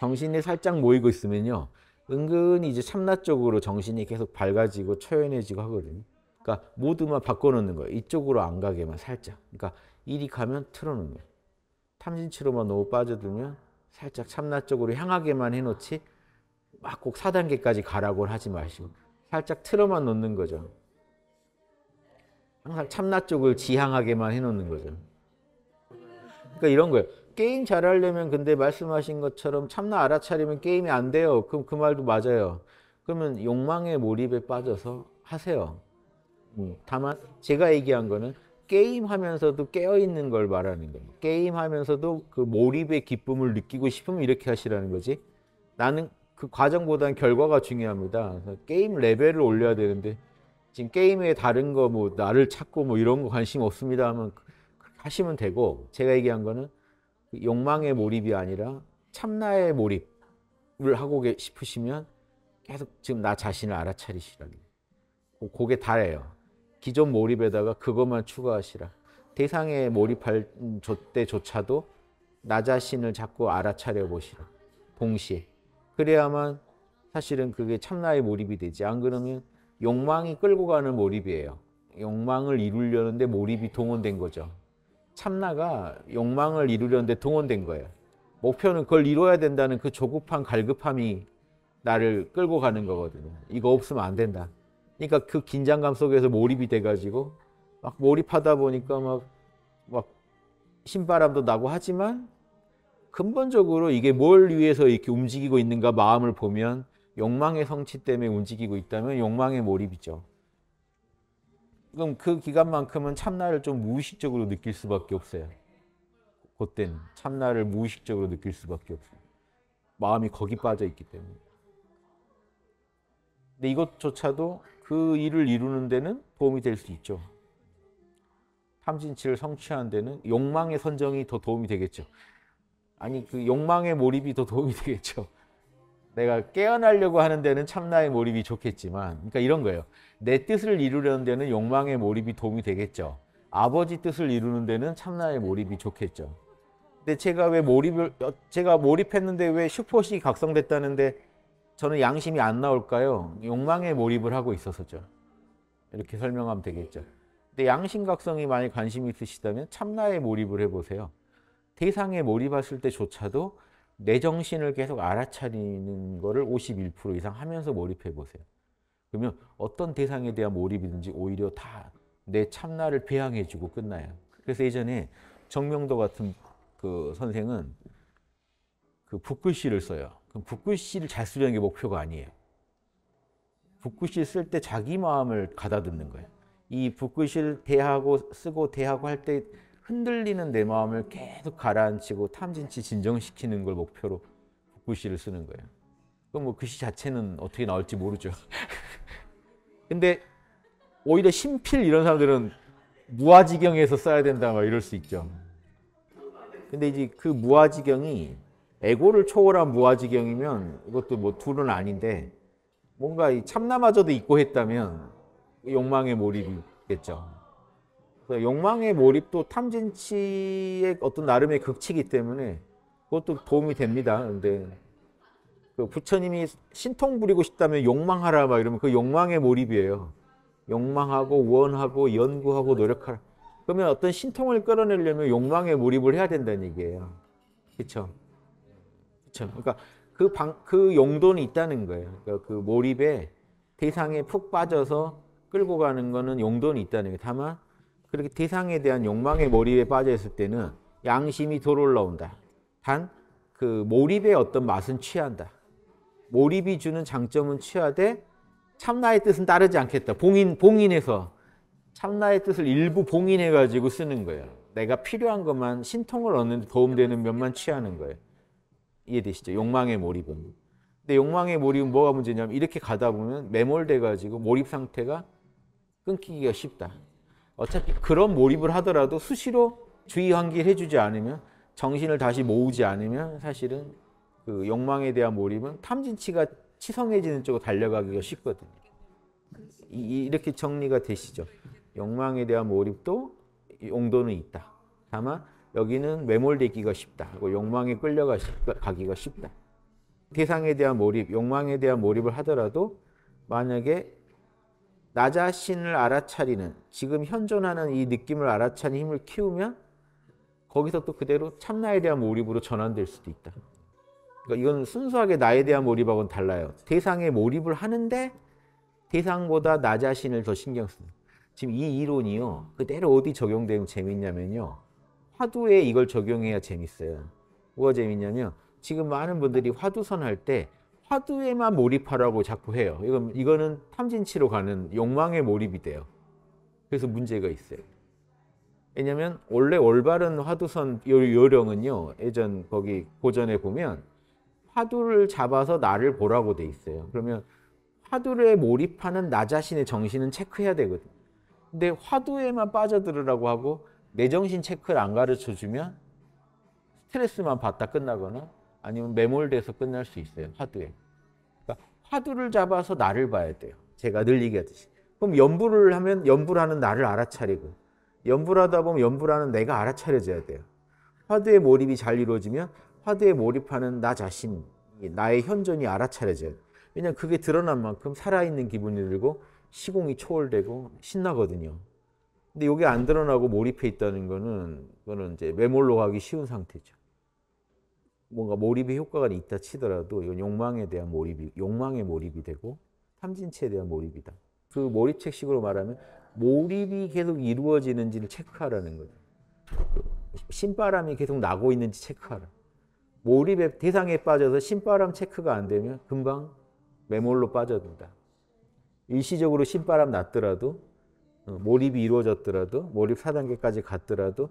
정신이 살짝 모이고 있으면요. 은근히 이제 참나 쪽으로 정신이 계속 밝아지고 초연해지고 하거든요. 그러니까 모드만 바꿔놓는 거예요. 이쪽으로 안 가게만 살짝. 그러니까 일이 가면 틀어놓는 거예요. 탐진치로만 너무 빠져들면 살짝 참나 쪽으로 향하게만 해놓지 막 꼭 4단계까지 가라고 하지 마시고 살짝 틀어만 놓는 거죠. 항상 참나 쪽을 지향하게만 해놓는 거죠. 그러니까 이런 거예요. 게임 잘하려면 근데 말씀하신 것처럼 참나 알아차리면 게임이 안 돼요. 그럼 그 말도 맞아요. 그러면 욕망의 몰입에 빠져서 하세요. 음, 다만 제가 얘기한 거는 게임하면서도 깨어있는 걸 말하는 거예요. 게임하면서도 그 몰입의 기쁨을 느끼고 싶으면 이렇게 하시라는 거지. 나는 그 과정보다는 결과가 중요합니다. 게임 레벨을 올려야 되는데 지금 게임에 다른 거 뭐 나를 찾고 뭐 이런 거 관심 없습니다 하면 하시면 되고 제가 얘기한 거는 그 욕망의 몰입이 아니라 참나의 몰입을 하고 싶으시면 계속 지금 나 자신을 알아차리시라 그게 다예요. 기존 몰입에다가 그것만 추가하시라. 대상에 몰입할 때조차도 나 자신을 자꾸 알아차려 보시라. 동시에. 그래야만 사실은 그게 참나의 몰입이 되지. 안 그러면 욕망이 끌고 가는 몰입이에요. 욕망을 이루려는데 몰입이 동원된 거죠. 참나가 욕망을 이루려는데 동원된 거예요. 목표는 그걸 이루어야 된다는 그 조급한 갈급함이 나를 끌고 가는 거거든요. 이거 없으면 안 된다. 그러니까 그 긴장감 속에서 몰입이 돼가지고 막 몰입하다 보니까 막, 막 신바람도 나고 하지만 근본적으로 이게 뭘 위해서 이렇게 움직이고 있는가 마음을 보면 욕망의 성취 때문에 움직이고 있다면 욕망의 몰입이죠. 그럼 그 기간만큼은 참나를 좀 무의식적으로 느낄 수밖에 없어요. 그때 참나를 무의식적으로 느낄 수밖에 없어요. 마음이 거기 빠져 있기 때문에. 근데 이것조차도 그 일을 이루는 데는 도움이 될 수 있죠. 탐진치를 성취하는 데는 욕망의 선정이 더 도움이 되겠죠. 아니 그 욕망의 몰입이 더 도움이 되겠죠. 내가 깨어나려고 하는 데는 참나의 몰입이 좋겠지만 그러니까 이런 거예요. 내 뜻을 이루려는 데는 욕망의 몰입이 도움이 되겠죠. 아버지 뜻을 이루는 데는 참나의 몰입이 좋겠죠. 근데 제가 왜 몰입을 어, 제가 몰입했는데 왜 슈퍼시 각성됐다는데 저는 양심이 안 나올까요? 욕망에 몰입을 하고 있어서죠. 이렇게 설명하면 되겠죠. 근데 양심 각성이 많이 관심 있으시다면 참나에 몰입을 해보세요. 대상에 몰입했을 때조차도 내 정신을 계속 알아차리는 거를 51% 이상 하면서 몰입해 보세요. 그러면 어떤 대상에 대한 몰입이든지 오히려 다 내 참나를 배양해 주고 끝나요. 그래서 예전에 정명도 같은 그 선생은 그 북글씨를 써요. 그럼 북글씨를 잘 쓰려는 게 목표가 아니에요. 북글씨 쓸때 자기 마음을 가다듬는 거예요. 이 북글씨를 대하고 쓰고 대하고 할때 흔들리는 내 마음을 계속 가라앉히고 탐진치 진정시키는 걸 목표로 붓글씨를 쓰는 거예요. 그럼 뭐 글씨 그 자체는 어떻게 나올지 모르죠. 근데 오히려 심필 이런 사람들은 무아지경에서 써야 된다 막 이럴 수 있죠. 근데 이제 그 무아지경이 에고를 초월한 무아지경이면 이것도 뭐 둘은 아닌데 뭔가 참나마저도 잊고 했다면 욕망의 몰입이겠죠. 그 욕망의 몰입도 탐진치의 어떤 나름의 극치기 이 때문에 그것도 도움이 됩니다. 근데 그 부처님이 신통 부리고 싶다면 욕망하라 막 이러면 그 욕망의 몰입이에요. 욕망하고 원하고 연구하고 노력하라. 그러면 어떤 신통을 끌어내려면 욕망에 몰입을 해야 된다는 얘기예요. 그렇죠? 그렇죠? 그러니까 그, 방, 그 용도는 있다는 거예요. 그러니까 그 몰입에 대상에 푹 빠져서 끌고 가는 거는 용도는 있다는 거 다만 그렇게 대상에 대한 욕망의 몰입에 빠져 있을 때는 양심이 돌올라온다. 단 그 몰입의 어떤 맛은 취한다. 몰입이 주는 장점은 취하되 참나의 뜻은 따르지 않겠다. 봉인 봉인해서 참나의 뜻을 일부 봉인해 가지고 쓰는 거예요. 내가 필요한 것만 신통을 얻는 데 도움되는 면만 취하는 거예요. 이해되시죠? 욕망의 몰입은. 근데 욕망의 몰입은 뭐가 문제냐면 이렇게 가다 보면 매몰돼 가지고 몰입 상태가 끊기기가 쉽다. 어차피 그런 몰입을 하더라도 수시로 주의 환기를 해주지 않으면 정신을 다시 모으지 않으면 사실은 그 욕망에 대한 몰입은 탐진치가 치성해지는 쪽으로 달려가기가 쉽거든요. 이, 이렇게 정리가 되시죠. 욕망에 대한 몰입도 용도는 있다. 다만 여기는 매몰되기가 쉽다. 하고 욕망에 끌려가기가 쉽다. 대상에 대한 몰입, 욕망에 대한 몰입을 하더라도 만약에 나 자신을 알아차리는 지금 현존하는 이 느낌을 알아차리는 힘을 키우면 거기서 또 그대로 참나에 대한 몰입으로 전환될 수도 있다. 그러니까 이건 순수하게 나에 대한 몰입하고는 달라요. 대상에 몰입을 하는데 대상보다 나 자신을 더 신경 쓰는. 지금 이 이론이요. 그대로 어디 적용되면 재밌냐면요. 화두에 이걸 적용해야 재밌어요. 뭐가 재밌냐면 지금 많은 분들이 화두선 할때 화두에만 몰입하라고 자꾸 해요. 이건, 이거는 탐진치로 가는 욕망의 몰입이 돼요. 그래서 문제가 있어요. 왜냐면 원래 올바른 화두선 요령은요. 예전 거기 고전에 보면 화두를 잡아서 나를 보라고 돼 있어요. 그러면 화두에 몰입하는 나 자신의 정신은 체크해야 되거든요. 근데 화두에만 빠져들으라고 하고 내 정신 체크를 안 가르쳐 주면 스트레스만 받다 끝나거나 아니면 매몰돼서 끝날 수 있어요. 화두에. 화두를 잡아서 나를 봐야 돼요. 제가 늘 얘기하듯이. 그럼 연부를 하면 연부라는 나를 알아차리고 연부하다 보면 연부라는 내가 알아차려져야 돼요. 화두의 몰입이 잘 이루어지면 화두에 몰입하는 나 자신, 나의 현존이 알아차려져요. 왜냐면 그게 드러난 만큼 살아있는 기분이 들고 시공이 초월되고 신나거든요. 근데 이게 안 드러나고 몰입해 있다는 거는 그거는 이제 매몰로 가기 쉬운 상태죠. 뭔가 몰입의 효과가 있다 치더라도 이건 욕망에 대한 몰입이 욕망의 몰입이 되고 탐진체에 대한 몰입이다. 그 몰입책식으로 말하면 몰입이 계속 이루어지는지를 체크하라는 거죠. 신바람이 계속 나고 있는지 체크하라. 몰입의 대상에 빠져서 신바람 체크가 안 되면 금방 매몰로 빠져든다. 일시적으로 신바람 났더라도 어, 몰입이 이루어졌더라도 몰입 4단계까지 갔더라도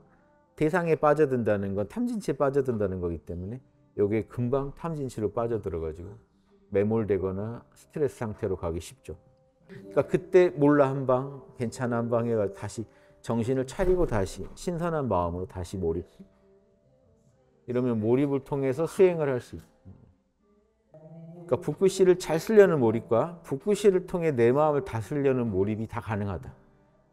대상에 빠져든다는 건 탐진치에 빠져든다는 거기 때문에 여기에 금방 탐진치로 빠져들어가지고 매몰되거나 스트레스 상태로 가기 쉽죠. 그러니까 그때 몰라 한 방, 괜찮아 한 방에 다시 정신을 차리고 다시 신선한 마음으로 다시 몰입. 이러면 몰입을 통해서 수행을 할수 그러니까 북구시를 잘 쓰려는 몰입과 북구시를 통해 내 마음을 다스려는 몰입이 다 가능하다.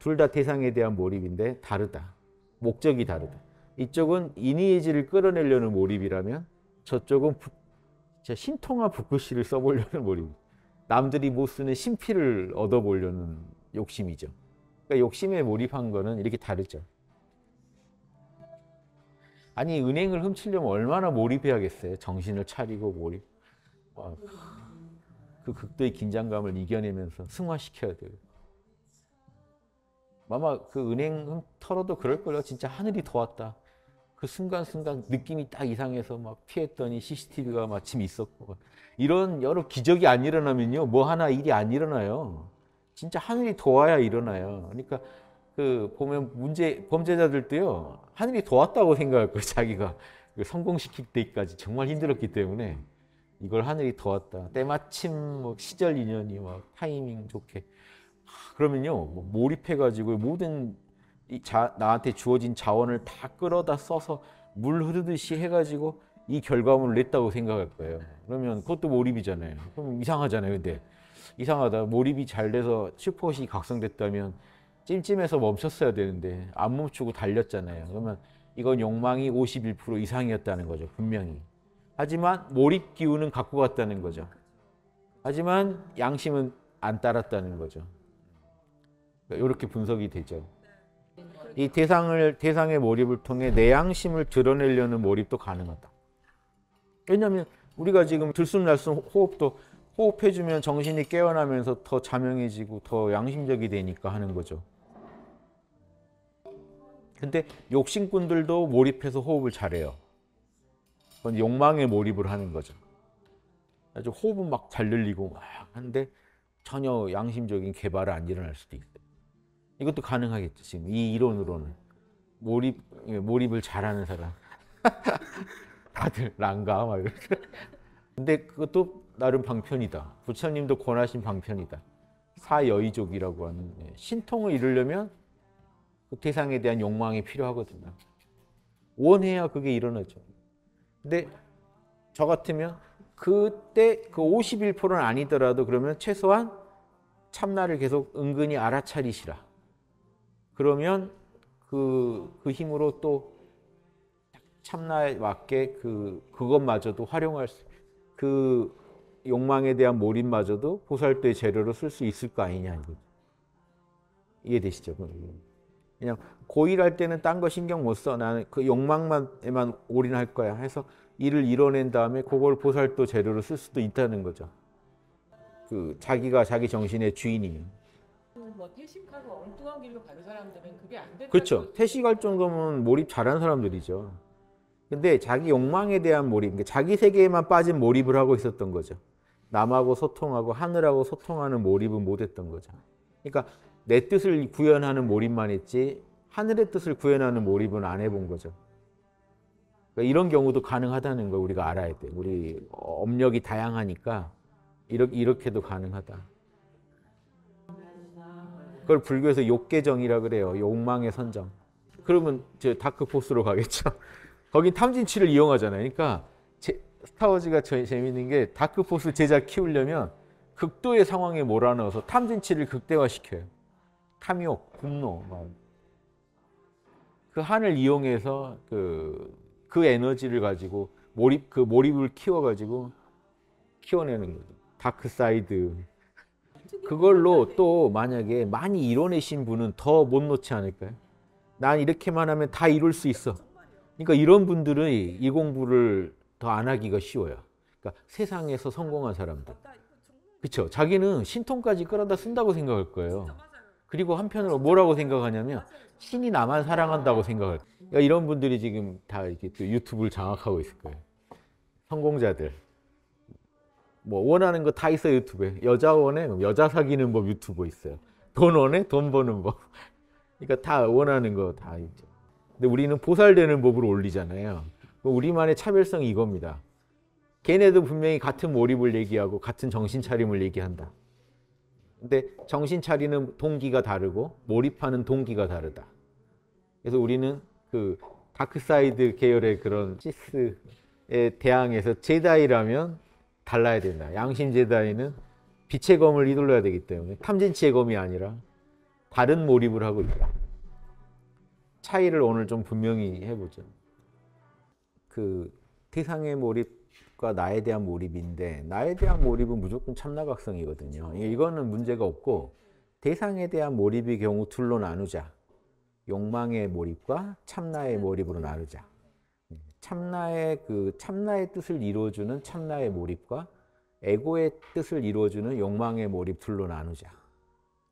둘 다 대상에 대한 몰입인데 다르다. 목적이 다르다. 이쪽은 이니에지를 끌어내려는 몰입이라면 저쪽은 부, 신통화 북구시를 써보려는 몰입. 남들이 못 쓰는 신피를 얻어보려는 욕심이죠. 그러니까 욕심에 몰입한 거는 이렇게 다르죠. 아니 은행을 훔치려면 얼마나 몰입해야겠어요. 정신을 차리고 몰입. 와, 그 극도의 긴장감을 이겨내면서 승화시켜야 돼요. 아마 그 은행 털어도 그럴걸요. 진짜 하늘이 더왔다그 순간순간 느낌이 딱 이상해서 막 피했더니 CCTV가 마침 있었고 이런 여러 기적이 안 일어나면요 뭐 하나 일이 안 일어나요 진짜 하늘이 도와야 일어나요 그러니까 그 보면 문제 범죄자들도요 하늘이 도왔다고 생각할 거예요 자기가 그 성공시킬 때까지 정말 힘들었기 때문에 이걸 하늘이 도왔다 때마침 뭐 시절 인연이 막 타이밍 좋게 그러면요 뭐 몰입해가지고 모든 자, 나한테 주어진 자원을 다 끌어다 써서 물 흐르듯이 해가지고 이 결과물을 냈다고 생각할 거예요. 그러면 그것도 몰입이잖아요. 그럼 이상하잖아요. 근데 이상하다. 몰입이 잘 돼서 슈퍼시 각성됐다면 찜찜해서 멈췄어야 되는데 안 멈추고 달렸잖아요. 그러면 이건 욕망이 51% 이상이었다는 거죠. 분명히. 하지만 몰입 기운은 갖고 갔다는 거죠. 하지만 양심은 안 따랐다는 거죠. 이렇게 분석이 되죠. 이 대상을 대상의 몰입을 통해 내 양심을 드러내려는 몰입도 가능하다. 왜냐하면 우리가 지금 들숨날숨 호흡도 호흡해주면 정신이 깨어나면서 더 자명해지고 더 양심적이 되니까 하는 거죠. 근데 욕심꾼들도 몰입해서 호흡을 잘해요. 그건 욕망에 몰입을 하는 거죠. 아주 호흡은 막 잘 늘리고 막 하는데 전혀 양심적인 개발은 안 일어날 수도 있고. 이것도 가능하겠죠 지금 이 이론으로는 몰입 몰입을 잘하는 사람 다들 난가 막 이렇게 근데 그것도 나름 방편이다 부처님도 권하신 방편이다 사여의족이라고 하는 예, 신통을 이루려면 그 대상에 대한 욕망이 필요하거든요 원해야 그게 일어나죠 근데 저 같으면 그때 그 51%는 아니더라도 그러면 최소한 참나를 계속 은근히 알아차리시라 그러면 그, 그 힘으로 또 참나에 맞게 그, 그것마저도 활용할 수, 그 욕망에 대한 몰입마저도 보살도의 재료로 쓸 수 있을 거 아니냐, 이해되시죠 그냥 고일할 때는 딴 거 신경 못 써. 나는 그 욕망만에만 올인할 거야. 해서 일을 이뤄낸 다음에 그걸 보살도 재료로 쓸 수도 있다는 거죠. 그 자기가 자기 정신의 주인이에요. 뭐 태식하고 엉뚱한 길로 가는 사람들은 그게 안 된다. 그렇죠. 태식할 정도면 몰입 잘하는 사람들이죠. 근데 자기 욕망에 대한 몰입, 그러니까 자기 세계에만 빠진 몰입을 하고 있었던 거죠. 남하고 소통하고 하늘하고 소통하는 몰입은 못했던 거죠. 그러니까 내 뜻을 구현하는 몰입만 했지 하늘의 뜻을 구현하는 몰입은 안 해본 거죠. 그러니까 이런 경우도 가능하다는 걸 우리가 알아야 돼. 우리 업력이 다양하니까 이렇게, 이렇게도 가능하다. 그걸 불교에서 욕계정이라 그래요. 욕망의 선정. 그러면 이 다크포스로 가겠죠. 거긴 탐진치를 이용하잖아요. 그러니까 제, 스타워즈가 제, 재밌는 게 다크포스 제작 키우려면 극도의 상황에 몰아넣어서 탐진치를 극대화시켜요. 탐욕, 분노. 막. 뭐. 그 한을 이용해서 그, 그 에너지를 가지고 몰입, 그 몰입을 키워가지고 키워내는 거죠. 다크사이드. 그걸로 또 만약에 많이 이뤄내신 분은 더 못 놓지 않을까요? 난 이렇게만 하면 다 이룰 수 있어. 그러니까 이런 분들은 이 공부를 더 안 하기가 쉬워요. 그러니까 세상에서 성공한 사람들. 그렇죠. 자기는 신통까지 끌어다 쓴다고 생각할 거예요. 그리고 한편으로 뭐라고 생각하냐면 신이 나만 사랑한다고 생각할 거예요. 그러니까 이런 분들이 지금 다 이렇게 또 유튜브를 장악하고 있을 거예요. 성공자들. 뭐 원하는 거 다 있어 요 유튜브에. 여자 원해 여자 사귀는 법 유튜브 있어요. 돈 원해 돈 버는 법. 그러니까 다 원하는 거 다 있죠. 근데 우리는 보살되는 법으로 올리잖아요. 우리만의 차별성이 이겁니다. 걔네도 분명히 같은 몰입을 얘기하고 같은 정신 차림을 얘기한다. 근데 정신 차리는 동기가 다르고 몰입하는 동기가 다르다. 그래서 우리는 그 다크사이드 계열의 그런 시스에 대항해서 제다이라면 달라야 된다. 양심 제다에는 빛의 검을 이둘러야 되기 때문에 탐진치의 검이 아니라 다른 몰입을 하고 있다. 차이를 오늘 좀 분명히 해보죠. 그 세상의 몰입과 나에 대한 몰입인데 나에 대한 몰입은 무조건 참나각성이거든요. 그렇죠. 이거는 문제가 없고 대상에 대한 몰입의 경우 둘로 나누자. 욕망의 몰입과 참나의 몰입으로 나누자. 참나의 그 참나의 뜻을 이루어주는 참나의 몰입과 에고의 뜻을 이루어주는 욕망의 몰입 둘로 나누자.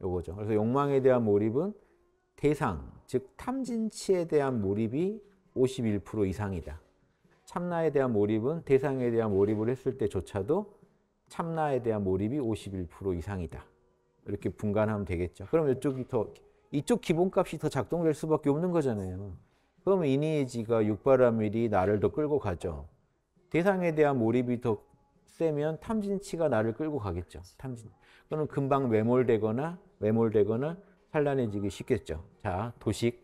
요거죠. 그래서 욕망에 대한 몰입은 대상, 즉 탐진치에 대한 몰입이 51% 이상이다. 참나에 대한 몰입은 대상에 대한 몰입을 했을 때조차도 참나에 대한 몰입이 51% 이상이다. 이렇게 분간하면 되겠죠. 그럼 이쪽이 더 이쪽 기본값이 더 작동될 수밖에 없는 거잖아요. 그럼 이니에지가 육바람밀이 나를 더 끌고 가죠. 대상에 대한 몰입이 더 세면 탐진치가 나를 끌고 가겠죠. 탐진. 그럼 금방 매몰되거나 매몰되거나 산란해지기 쉽겠죠. 자, 도식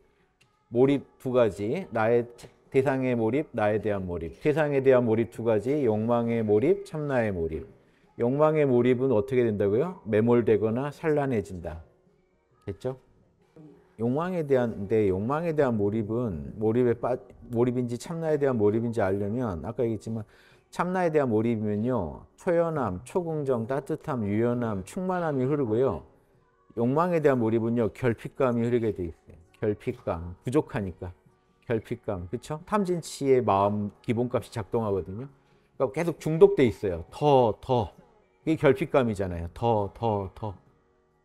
몰입 두 가지 나의 대상의 몰입, 나에 대한 몰입. 세상에 대한 몰입 두 가지, 욕망의 몰입, 참나의 몰입. 욕망의 몰입은 어떻게 된다고요? 매몰되거나 산란해진다. 됐죠? 욕망에 대한 내 욕망에 대한 몰입은 몰입에 빠 몰입인지 참나에 대한 몰입인지 알려면 아까 얘기했지만 참나에 대한 몰입이면요 초연함, 초긍정, 따뜻함, 유연함, 충만함이 흐르고요 욕망에 대한 몰입은요 결핍감이 흐르게 돼 있어요. 결핍감 부족하니까 결핍감 그렇죠? 탐진치의 마음 기본값이 작동하거든요. 그러니까 계속 중독돼 있어요. 더 더. 이게 결핍감이잖아요. 더 더, 더.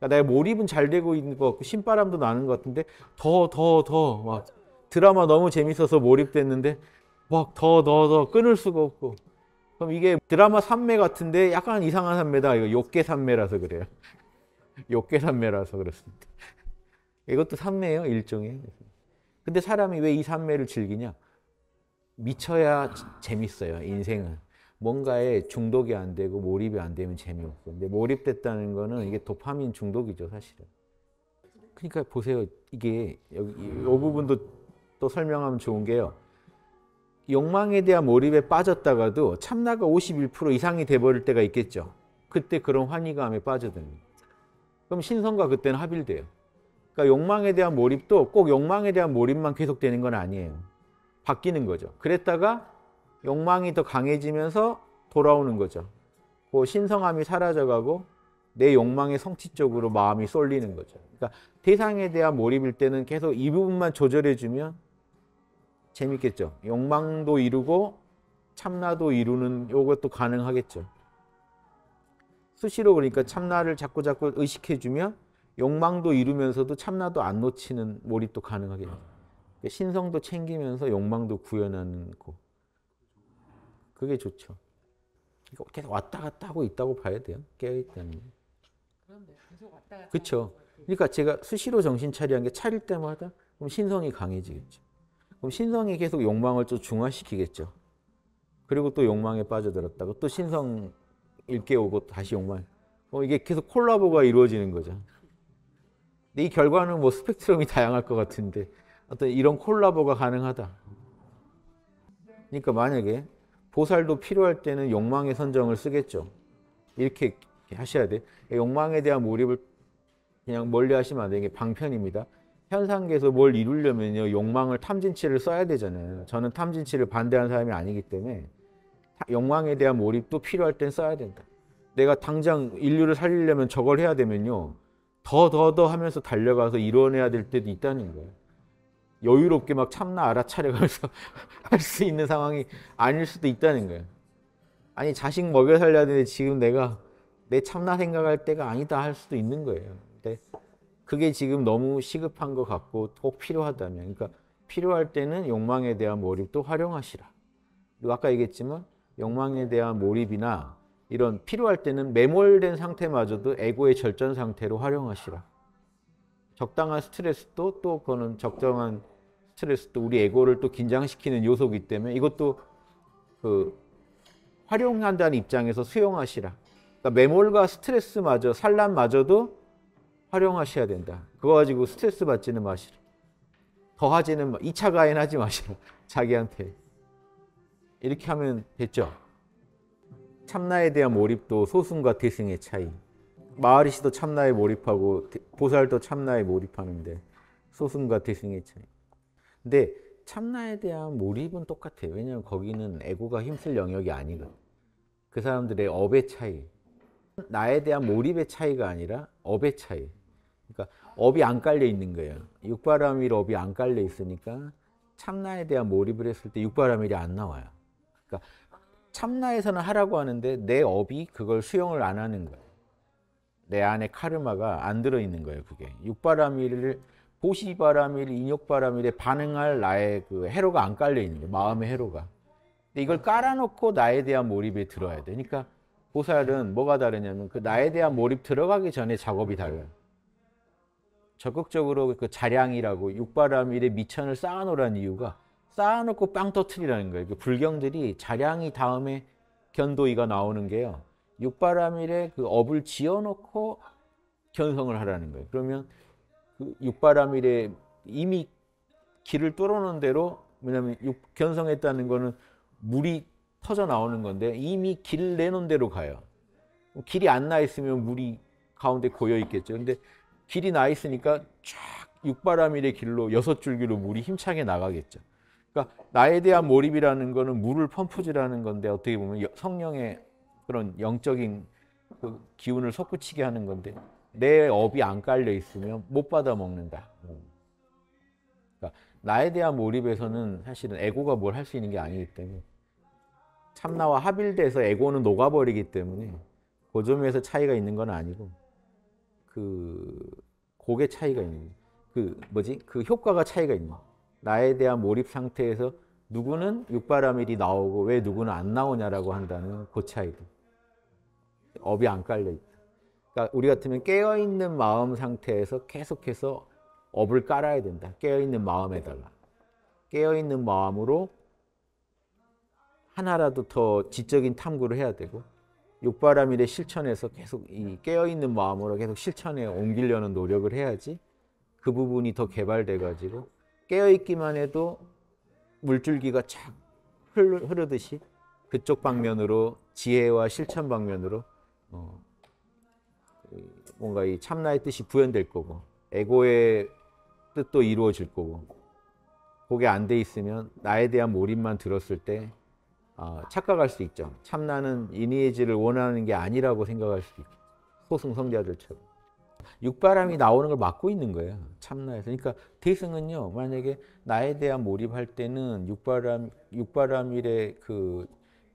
그러니까 내 몰입은 잘 되고 있는 것 같고 신바람도 나는 것 같은데 더 더 더 막 드라마 너무 재밌어서 몰입됐는데 막 더 더 더 끊을 수가 없고 그럼 이게 드라마 산매 같은데 약간 이상한 산매다 이거 욕계 산매라서 그래요 욕계 산매라서 그렇습니다 이것도 산매예요 일종의 근데 사람이 왜 이 산매를 즐기냐 미쳐야 재밌어요 인생은 뭔가에 중독이 안 되고 몰입이 안 되면 재미없고. 근데 몰입됐다는 거는 이게 도파민 중독이죠, 사실은. 그러니까 보세요. 이게 여기 이 부분도 또 설명하면 좋은 게요. 욕망에 대한 몰입에 빠졌다가도 참나가 51% 이상이 돼버릴 때가 있겠죠. 그때 그런 환희감에 빠져듭니 그럼 신선과 그때는 합일돼요. 그러니까 욕망에 대한 몰입도 꼭 욕망에 대한 몰입만 계속되는 건 아니에요. 바뀌는 거죠. 그랬다가 욕망이 더 강해지면서 돌아오는 거죠. 그 신성함이 사라져가고 내 욕망의 성취 쪽으로 마음이 쏠리는 거죠. 그러니까 대상에 대한 몰입일 때는 계속 이 부분만 조절해주면 재밌겠죠. 욕망도 이루고 참나도 이루는 이것도 가능하겠죠. 수시로 그러니까 참나를 자꾸 자꾸 의식해주면 욕망도 이루면서도 참나도 안 놓치는 몰입도 가능하겠죠. 신성도 챙기면서 욕망도 구현하는 거. 그게 좋죠. 그러 계속 왔다 갔다 하고 있다고 봐야 돼요. 깨어있다는 그런데 계속 왔다 갔다. 그렇죠. 그러니까 제가 수시로 정신 차리한 게 차릴 때마다 그럼 신성이 강해지겠죠. 그럼 신성이 계속 욕망을 또 중화시키겠죠. 그리고 또 욕망에 빠져들었다가 또 신성 일깨우고 다시 욕망. 어, 이게 계속 콜라보가 이루어지는 거죠. 근데 이 결과는 뭐 스펙트럼이 다양할 것 같은데 어떤 이런 콜라보가 가능하다. 그러니까 만약에 보살도 필요할 때는 욕망의 선정을 쓰겠죠. 이렇게 하셔야 돼. 욕망에 대한 몰입을 그냥 멀리 하시면 안 되는 게 방편입니다. 현상계에서 뭘 이루려면요, 욕망을 탐진치를 써야 되잖아요. 저는 탐진치를 반대하는 사람이 아니기 때문에 욕망에 대한 몰입도 필요할 땐 써야 된다. 내가 당장 인류를 살리려면 저걸 해야 되면요, 더더더 하면서 달려가서 이뤄내야 될 때도 있다는 거예요. 여유롭게 막 참나 알아차려가면서 할 수 있는 상황이 아닐 수도 있다는 거예요. 아니 자식 먹여 살려야 되는데 지금 내가 내 참나 생각할 때가 아니다 할 수도 있는 거예요. 근데 그게 지금 너무 시급한 것 같고 꼭 필요하다면 그러니까 필요할 때는 욕망에 대한 몰입도 활용하시라. 그리고 아까 얘기했지만 욕망에 대한 몰입이나 이런 필요할 때는 매몰된 상태마저도 에고의 절전 상태로 활용하시라. 적당한 스트레스도 또 그거는 적정한 스트레스도 우리 에고를 또 긴장시키는 요소이기 때문에 이것도 그 활용한다는 입장에서 수용하시라. 그러니까 매몰과 스트레스마저 산란마저도 활용하셔야 된다. 그거 가지고 스트레스 받지는 마시라. 더하지는 마. 2차 가인하지 마시라. 자기한테. 이렇게 하면 됐죠. 참나에 대한 몰입도 소승과 대승의 차이. 마을이 시도 참나에 몰입하고 보살도 참나에 몰입하는데 소승과 대승의 차이. 근데 참나에 대한 몰입은 똑같아 왜냐하면 거기는 에고가 힘쓸 영역이 아니거든. 그 사람들의 업의 차이. 나에 대한 몰입의 차이가 아니라 업의 차이. 그러니까 업이 안 깔려 있는 거예요. 육바라밀 업이 안 깔려 있으니까 참나에 대한 몰입을 했을 때 육바라밀이 안 나와요. 그러니까 참나에서는 하라고 하는데 내 업이 그걸 수용을 안 하는 거예요. 내 안에 카르마가 안 들어있는 거예요. 그게 육바라밀을 보시바라밀, 인욕바라밀에 반응할 나의 그 해로가 안 깔려 있는 거예요. 마음의 해로가. 근데 이걸 깔아놓고 나에 대한 몰입이 들어야 돼. 그러니까 보살은 뭐가 다르냐면 그 나에 대한 몰입 들어가기 전에 작업이 달라요. 적극적으로 그 자량이라고 육바라밀에 미천을 쌓아놓으라는 이유가 쌓아놓고 빵 터트리라는 거예요. 그 불경들이 자량이 다음에 견도이가 나오는 게요. 육바라밀에 그 업을 지어놓고 견성을 하라는 거예요. 그러면 그 육바라밀에 이미 길을 뚫어놓은 대로 왜냐하면 육, 견성했다는 거는 물이 터져 나오는 건데 이미 길 내놓은 대로 가요. 길이 안 나 있으면 물이 가운데 고여 있겠죠. 근데 길이 나 있으니까 쫙 육바라밀의 길로 여섯 줄기로 물이 힘차게 나가겠죠. 그러니까 나에 대한 몰입이라는 거는 물을 펌프질하는 건데 어떻게 보면 성령의 그런 영적인 그 기운을 솟구치게 하는 건데 내 업이 안 깔려 있으면 못 받아 먹는다. 그러니까 나에 대한 몰입에서는 사실은 에고가 뭘 할 수 있는 게 아니기 때문에 참나와 합일돼서 에고는 녹아버리기 때문에 그 점에서 차이가 있는 건 아니고 그 곡의 차이가 있는 그 뭐지 그 효과가 차이가 있는 나에 대한 몰입 상태에서 누구는 육바라밀이 나오고 왜 누구는 안 나오냐라고 한다는 그 차이도 업이 안 깔려 있다. 그러니까 우리 같으면 깨어 있는 마음 상태에서 계속해서 업을 깔아야 된다. 깨어 있는 마음에 달라. 깨어 있는 마음으로 하나라도 더 지적인 탐구를 해야 되고 육바람일의 실천에서 계속 이 깨어 있는 마음으로 계속 실천에 옮기려는 노력을 해야지 그 부분이 더 개발돼 가지고 깨어 있기만 해도 물줄기가 착 흐르듯이 그쪽 방면으로 지혜와 실천 방면으로 어, 뭔가 이 참나의 뜻이 구현될 거고 에고의 뜻도 이루어질 거고 그게 안 돼 있으면 나에 대한 몰입만 들었을 때 어, 착각할 수 있죠. 참나는 이니에지를 원하는 게 아니라고 생각할 수 있죠. 소승성자들처럼. 육바람이 나오는 걸 막고 있는 거예요. 참나에서. 그러니까 대승은요. 만약에 나에 대한 몰입할 때는 육바람, 육바람일의 그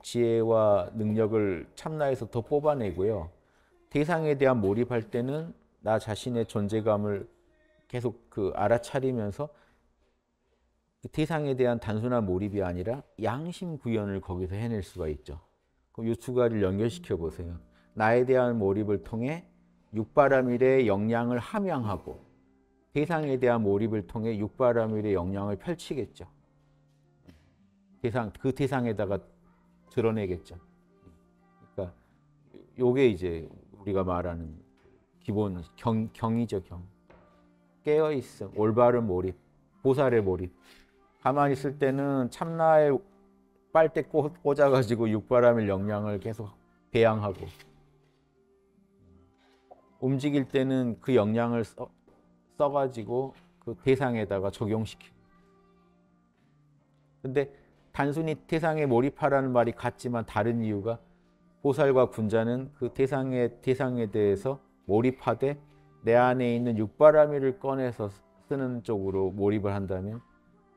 지혜와 능력을 참나에서 더 뽑아내고요. 대상에 대한 몰입할 때는 나 자신의 존재감을 계속 그 알아차리면서 그 대상에 대한 단순한 몰입이 아니라 양심 구현을 거기서 해낼 수가 있죠. 그럼 이두 가지를 연결시켜 보세요. 나에 대한 몰입을 통해 육바라밀의 역량을 함양하고 대상에 대한 몰입을 통해 육바라밀의 역량을 펼치겠죠. 대상 그 대상에다가 드러내겠죠. 그러니까 요게 이제 우리가 말하는 기본 경, 경이죠, 경. 깨어있음, 올바른 몰입, 보살의 몰입. 가만히 있을 때는 참나에 빨대 꽂아가지고 육바람일 영향을 계속 배양하고 움직일 때는 그 영향을 써, 써가지고 그 대상에다가 적용시키고 근데 단순히 태상에 몰입하라는 말이 같지만 다른 이유가 보살과 군자는 그 태상의 태상에 대해서 몰입하되 내 안에 있는 육바라밀을 꺼내서 쓰는 쪽으로 몰입을 한다면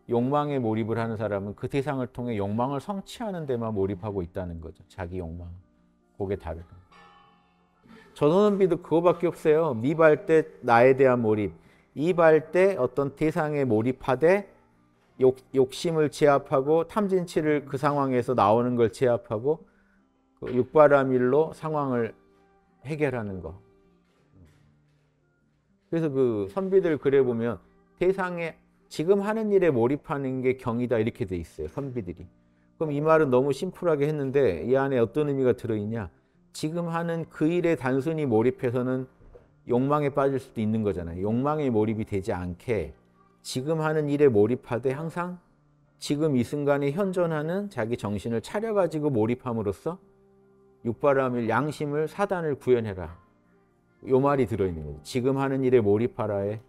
욕망에 몰입을 하는 사람은 그 태상을 통해 욕망을 성취하는 데만 몰입하고 있다는 거죠. 자기 욕망. 그게 다르다. 전원비도 그거밖에 없어요. 미발 때 나에 대한 몰입, 이발 때 어떤 태상에 몰입하되 욕, 욕심을 제압하고 탐진치를 그 상황에서 나오는 걸 제압하고 그 육바라밀로 상황을 해결하는 거. 그래서 그 선비들 그래 보면 세상에 지금 하는 일에 몰입하는 게 경이다 이렇게 돼 있어요. 선비들이. 그럼 이 말은 너무 심플하게 했는데 이 안에 어떤 의미가 들어있냐. 지금 하는 그 일에 단순히 몰입해서는 욕망에 빠질 수도 있는 거잖아요. 욕망에 몰입이 되지 않게 지금 하는 일에 몰입하되 항상 지금 이 순간에 현존하는 자기 정신을 차려가지고 몰입함으로써 육바라밀 양심을 사단을 구현해라. 요 말이 들어있는 거죠. 지금 하는 일에 몰입하라에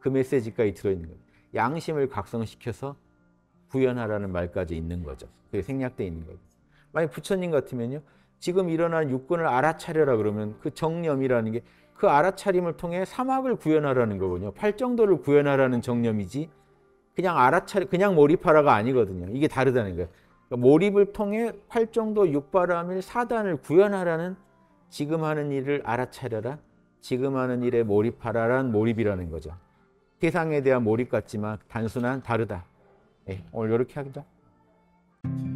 그 메시지까지 들어있는 거예요. 양심을 각성시켜서 구현하라는 말까지 있는 거죠. 그게 생략되어 있는 거죠. 만약 부처님 같으면요. 지금 일어난 육군을 알아차려라 그러면 그 정념이라는 게그 알아차림을 통해 사막을 구현하라는 거군요. 팔정도를 구현하라는 정념이지 그냥 알아차 그냥 몰입하라가 아니거든요. 이게 다르다는 거예요. 그러니까 몰입을 통해 팔정도 육바람일 사단을 구현하라는 지금 하는 일을 알아차려라. 지금 하는 일에 몰입하라란 몰입이라는 거죠. 세상에 대한 몰입 같지만 단순한 다르다. 네, 오늘 이렇게 하기죠.